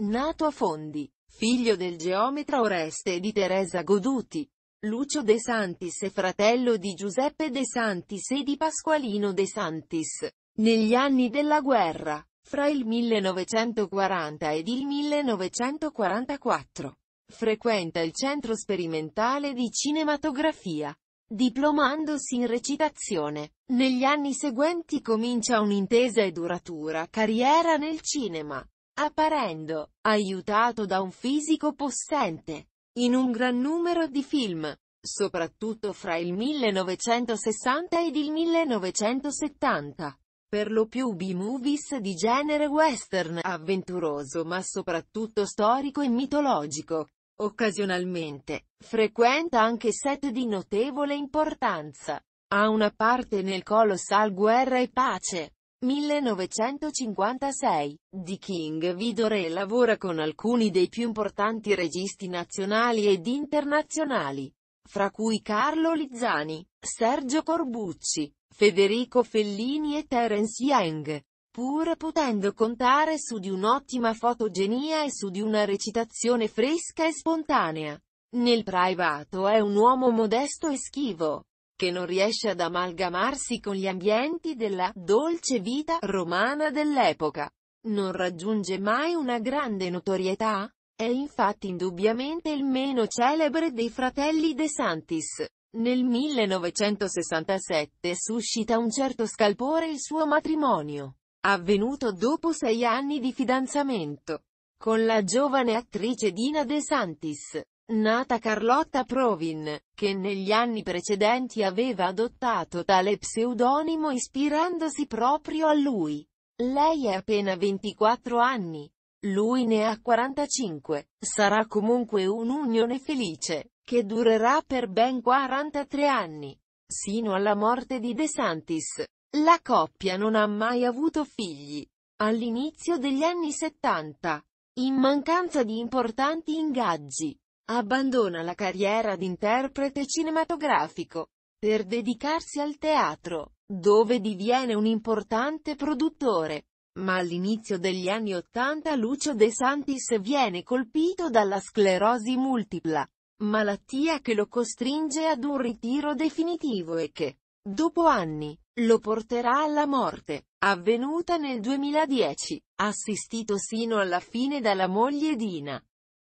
Nato a Fondi, figlio del geometra Oreste e di Teresa Goduti. Lucio De Santis è fratello di Giuseppe De Santis e di Pasqualino De Santis. Negli anni della guerra, fra il 1940 ed il 1944, frequenta il Centro Sperimentale di Cinematografia, diplomandosi in recitazione. Negli anni seguenti comincia un'intesa e duratura carriera nel cinema apparendo, aiutato da un fisico possente, in un gran numero di film, soprattutto fra il 1960 ed il 1970 per lo più B-movies di genere western, avventuroso ma soprattutto storico e mitologico. Occasionalmente, frequenta anche set di notevole importanza. Ha una parte nel colossal Guerra e Pace, 1956, di King Vidore lavora con alcuni dei più importanti registi nazionali ed internazionali, fra cui Carlo Lizzani, Sergio Corbucci, Federico Fellini e Terence Yang, pur potendo contare su di un'ottima fotogenia e su di una recitazione fresca e spontanea. Nel privato è un uomo modesto e schivo, che non riesce ad amalgamarsi con gli ambienti della dolce vita romana dell'epoca. Non raggiunge mai una grande notorietà? È infatti indubbiamente il meno celebre dei fratelli De Santis. Nel 1967 suscita un certo scalpore il suo matrimonio, avvenuto dopo sei anni di fidanzamento, con la giovane attrice Dina De Santis nata Carlotta Provin, che negli anni precedenti aveva adottato tale pseudonimo ispirandosi proprio a lui. Lei ha appena 24 anni. Lui ne ha 45. Sarà comunque un'unione felice, che durerà per ben 43 anni, sino alla morte di De Santis. La coppia non ha mai avuto figli. All'inizio degli anni 70, in mancanza di importanti ingaggi, Abbandona la carriera di interprete cinematografico per dedicarsi al teatro, dove diviene un importante produttore. Ma all'inizio degli anni Ottanta Lucio De Santis viene colpito dalla sclerosi multipla, malattia che lo costringe ad un ritiro definitivo e che, dopo anni, lo porterà alla morte, avvenuta nel 2010, assistito sino alla fine dalla moglie Dina.